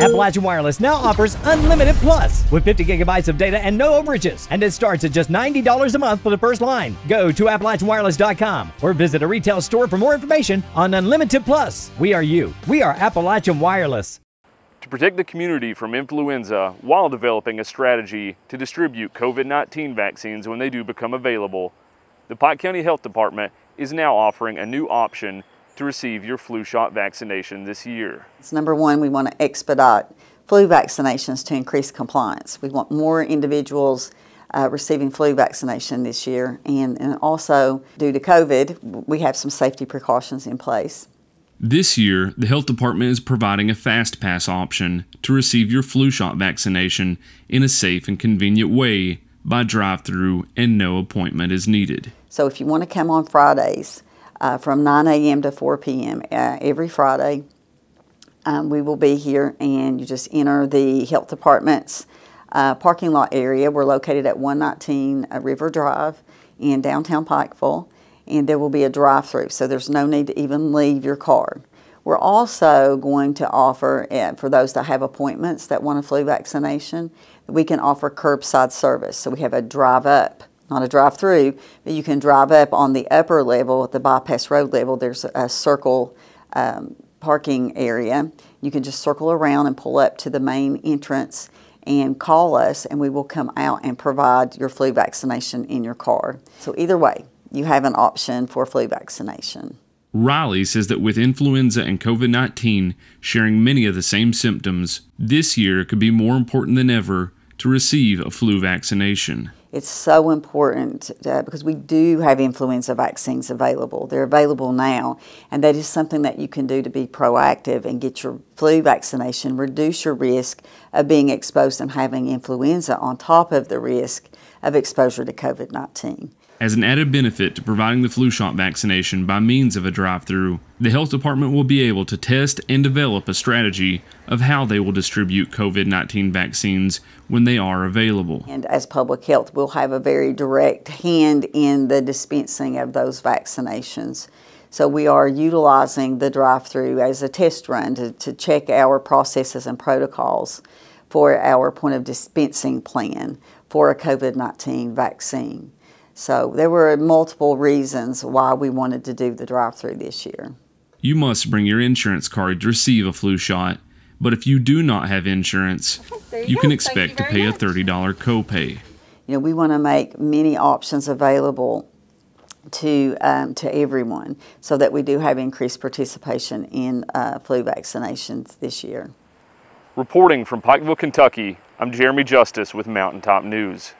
Appalachian Wireless now offers Unlimited Plus with 50 gigabytes of data and no overages, and it starts at just $90 a month for the first line. Go to AppalachianWireless.com or visit a retail store for more information on Unlimited Plus. We are you. We are Appalachian Wireless. To protect the community from influenza while developing a strategy to distribute COVID-19 vaccines when they do become available, the Pike County Health Department is now offering a new option to receive your flu shot vaccination this year. It's number one, we want to expedite flu vaccinations to increase compliance. We want more individuals uh, receiving flu vaccination this year, and, and also due to COVID, we have some safety precautions in place. This year, the health department is providing a fast pass option to receive your flu shot vaccination in a safe and convenient way by drive-through and no appointment is needed. So if you want to come on Fridays, uh, from 9 a.m. to 4 p.m. Uh, every Friday. Um, we will be here, and you just enter the health department's uh, parking lot area. We're located at 119 uh, River Drive in downtown Pikeville, and there will be a drive through, so there's no need to even leave your car. We're also going to offer, uh, for those that have appointments that want a flu vaccination, we can offer curbside service. So we have a drive up not a drive through, but you can drive up on the upper level at the bypass road level. There's a circle um, parking area. You can just circle around and pull up to the main entrance and call us, and we will come out and provide your flu vaccination in your car. So, either way, you have an option for flu vaccination. Riley says that with influenza and COVID 19 sharing many of the same symptoms, this year could be more important than ever to receive a flu vaccination. It's so important because we do have influenza vaccines available. They're available now, and that is something that you can do to be proactive and get your flu vaccination, reduce your risk of being exposed and having influenza on top of the risk of exposure to COVID 19. As an added benefit to providing the flu shot vaccination by means of a drive through, the health department will be able to test and develop a strategy of how they will distribute COVID 19 vaccines when they are available. And as public health, we'll have a very direct hand in the dispensing of those vaccinations. So we are utilizing the drive through as a test run to, to check our processes and protocols for our point of dispensing plan for a COVID 19 vaccine. So there were multiple reasons why we wanted to do the drive through this year. You must bring your insurance card to receive a flu shot, but if you do not have insurance, you, you can expect you to pay much. a $30 copay. You know, we want to make many options available to um, to everyone so that we do have increased participation in uh, flu vaccinations this year. Reporting from Pikeville, Kentucky, I'm Jeremy Justice with Mountaintop News.